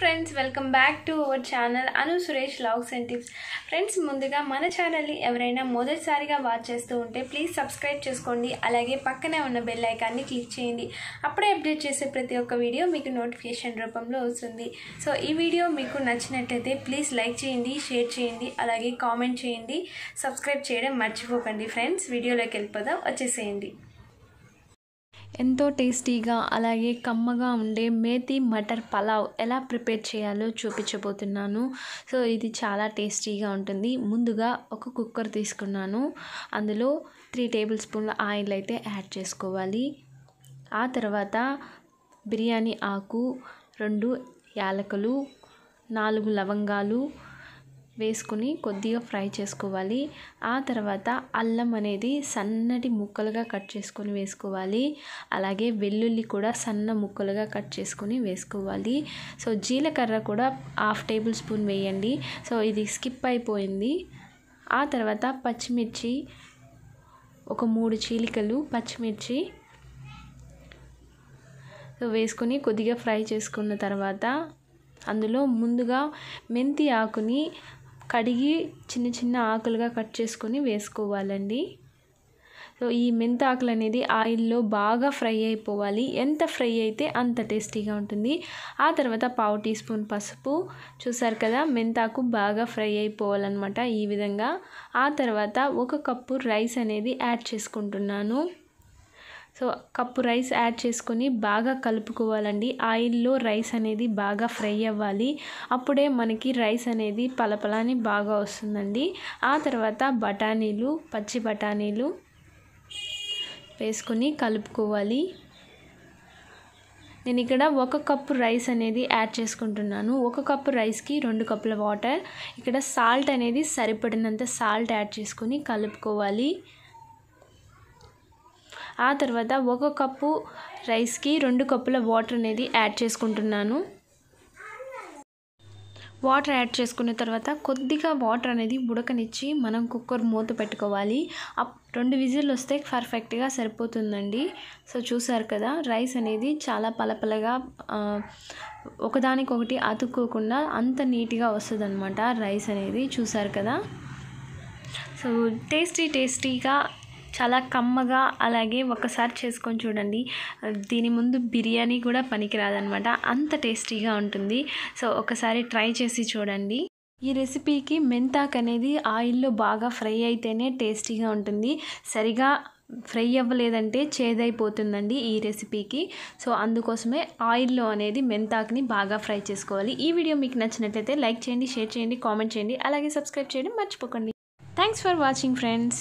friends welcome back to our channel Anu Suresh logs and tips friends ముందుగా మన ఛానల్ని ఎవరైనా మొదటిసారిగా వాచ్ చేస్తూ ఉంటే ప్లీజ్ సబ్స్క్రైబ్ చేసుకోండి అలాగే పక్కనే ఉన్న బెల్ ఐకాన్ని క్లిక్ చేయండి అప్పుడే అప్డేట్ చేసే ప్రతి ఒక్క వీడియో మీకు నోటిఫికేషన్ రూపంలో వస్తుంది సో ఈ వీడియో మీకు నచ్చినట్టయితే ప్లీజ్ లైక్ చేయండి షేర్ చేయండి అలాగే కామెంట్ చేయండి సబ్స్క్రైబ్ చేయడం మర్చిపోకండి ఫ్రెండ్స్ వీడియోలోకి వెళ్ళిపోదాం వచ్చేసేయండి ఎంతో టేస్టీగా అలాగే కమ్మగా ఉండే మేతి మటర్ పలావ్ ఎలా ప్రిపేర్ చేయాలో చూపించబోతున్నాను సో ఇది చాలా టేస్టీగా ఉంటుంది ముందుగా ఒక కుక్కర్ తీసుకున్నాను అందులో త్రీ టేబుల్ స్పూన్ల ఆయిల్ అయితే యాడ్ చేసుకోవాలి ఆ తర్వాత బిర్యానీ ఆకు రెండు యాలకులు నాలుగు లవంగాలు వేసుకుని కొద్దిగా ఫ్రై చేసుకోవాలి ఆ తర్వాత అల్లం అనేది సన్నటి ముక్కలుగా కట్ చేసుకొని వేసుకోవాలి అలాగే వెల్లుల్లి కూడా సన్న ముక్కలుగా కట్ చేసుకొని వేసుకోవాలి సో జీలకర్ర కూడా హాఫ్ టేబుల్ స్పూన్ వేయండి సో ఇది స్కిప్ అయిపోయింది ఆ తర్వాత పచ్చిమిర్చి ఒక మూడు చీలికలు పచ్చిమిర్చి వేసుకొని కొద్దిగా ఫ్రై చేసుకున్న తర్వాత అందులో ముందుగా మెంతి ఆకుని కడిగి చిన్న చిన్న ఆకులుగా కట్ చేసుకొని వేసుకోవాలండి సో ఈ మెంత ఆకులు అనేది ఆయిల్లో బాగా ఫ్రై అయిపోవాలి ఎంత ఫ్రై అయితే అంత టేస్టీగా ఉంటుంది ఆ తర్వాత పావు టీ స్పూన్ పసుపు చూసారు కదా మెంతాకు బాగా ఫ్రై అయిపోవాలన్నమాట ఈ విధంగా ఆ తర్వాత ఒక కప్పు రైస్ అనేది యాడ్ చేసుకుంటున్నాను సో కప్పు రైస్ యాడ్ చేసుకొని బాగా కలుపుకోవాలండి ఆయిల్లో రైస్ అనేది బాగా ఫ్రై అవ్వాలి అప్పుడే మనకి రైస్ అనేది పలపలాని బాగా వస్తుందండి ఆ తర్వాత బఠానీలు పచ్చి బఠానీలు వేసుకొని కలుపుకోవాలి నేను ఇక్కడ ఒక కప్పు రైస్ అనేది యాడ్ చేసుకుంటున్నాను ఒక కప్పు రైస్కి రెండు కప్పుల వాటర్ ఇక్కడ సాల్ట్ అనేది సరిపడినంత సాల్ట్ యాడ్ చేసుకొని కలుపుకోవాలి ఆ తర్వాత ఒక కప్పు రైస్కి రెండు కప్పుల వాటర్ అనేది యాడ్ చేసుకుంటున్నాను వాటర్ యాడ్ చేసుకున్న తర్వాత కొద్దిగా వాటర్ అనేది ఉడకనిచ్చి మనం కుక్కర్ మూత పెట్టుకోవాలి రెండు విజిల్ వస్తే పర్ఫెక్ట్గా సరిపోతుందండి సో చూసారు కదా రైస్ అనేది చాలా పలపలగా ఒకదానికొకటి అతుక్కోకుండా అంత నీట్గా వస్తుందన్నమాట రైస్ అనేది చూసారు కదా సో టేస్టీ టేస్టీగా చాలా కమ్మగా అలాగే ఒకసారి చేసుకొని చూడండి దీని ముందు బిర్యానీ కూడా పనికిరాదనమాట అంత టేస్టీగా ఉంటుంది సో ఒకసారి ట్రై చేసి చూడండి ఈ రెసిపీకి మెంతాక్ అనేది ఆయిల్లో బాగా ఫ్రై అయితేనే టేస్టీగా ఉంటుంది సరిగా ఫ్రై అవ్వలేదంటే చేదైపోతుందండి ఈ రెసిపీకి సో అందుకోసమే ఆయిల్లో అనేది మెంతాక్ని బాగా ఫ్రై చేసుకోవాలి ఈ వీడియో మీకు నచ్చినట్లయితే లైక్ చేయండి షేర్ చేయండి కామెంట్ చేయండి అలాగే సబ్స్క్రైబ్ చేయడం మర్చిపోకండి థ్యాంక్స్ ఫర్ వాచింగ్ ఫ్రెండ్స్